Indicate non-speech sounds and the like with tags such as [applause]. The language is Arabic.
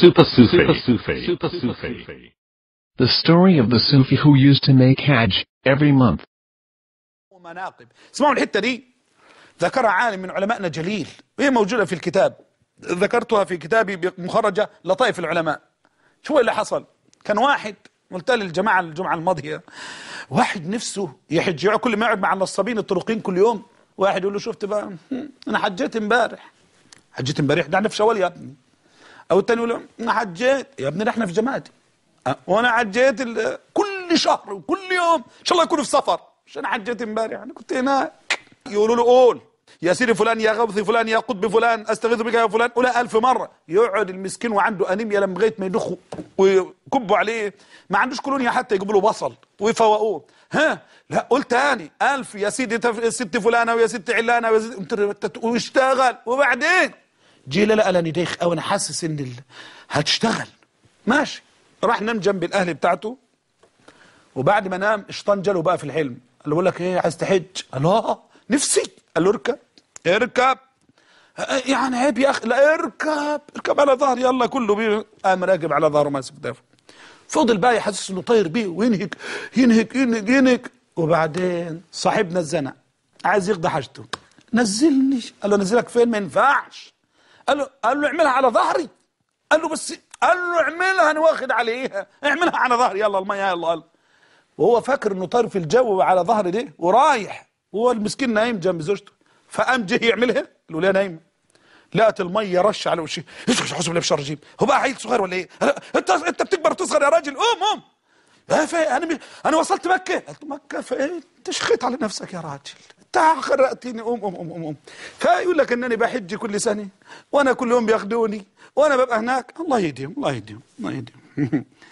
Super Sufi. Super Sufi. Super Sufi. The story of the Sufi who used to make Hajj every month. اسمعوا الحتة دي ذكرها عالم من علمائنا جليل وهي موجودة في الكتاب ذكرتها في كتابي مخرجة لطائف العلماء شو اللي حصل كان واحد قلت للجماعة الجمعة الماضية واحد نفسه يحج كل ما يقعد مع النصابين الطرقين كل يوم واحد يقول له شفت بقى انا حجيت امبارح حجيت امبارح ده احنا في شوال يا ابني او الثاني يقول انا حجيت يا ابني احنا في جماعتي أه. وانا حجيت كل شهر وكل يوم ان شاء الله يكونوا في سفر مش انا حجيت امبارح انا كنت هناك يقولوا له قول يا سيدي فلان يا غوث فلان يا قطب فلان استغيث بك يا فلان قولها ألف مرة يقعد المسكين وعنده أنيميا لغايه ما يدخوا ويكبوا عليه ما عندوش كولونيا حتى يجيبوا له بصل ويفوقوه ها لا قول تاني ألف يا سيدي ست فلانة ويا ست علانة ويا ست واشتغل وبعدين جي لا لا انا دايخ او انا حاسس ان ال... هتشتغل ماشي راح نام جنب الاهل بتاعته وبعد ما نام الشيطان جاله بقى في الحلم قال له بقول لك ايه عايز تحج قال له آه، آه، آه. نفسي قال له اركب اركب يعني عيب يا اخي لا اركب اركب على ظهري يلا كله بيه قام راكب على ظهره ماسك دافع فضل بقى يحسس انه طاير بيه وينهك ينهك ينهك ينهك وبعدين صاحبنا الزنا عايز يقضي حاجته نزلني قال له نزلك فين ما ينفعش قال له قال له اعملها على ظهري قال له بس قال له اعملها انا واخد عليها اعملها على ظهري يلا الميه يلا قال وهو فاكر انه طار في الجو على ظهري ليه ورايح وهو المسكين نايم جنب زوجته فقام جه يعملها له نايمه لقت الميه رش على وشها ايش حسب بالله جيب هو بقى عيل صغير ولا ايه انت انت بتكبر وتصغر يا راجل قوم قوم انا انا وصلت مكه قلت مكه فايه انت شخيت على نفسك يا راجل تعا خرقتني قوم قوم قوم قوم فيقول لك انني بحج كل سنه وانا كل يوم بياخدوني وانا ببقى هناك الله يهديهم الله يهديهم الله يهديهم [laughs]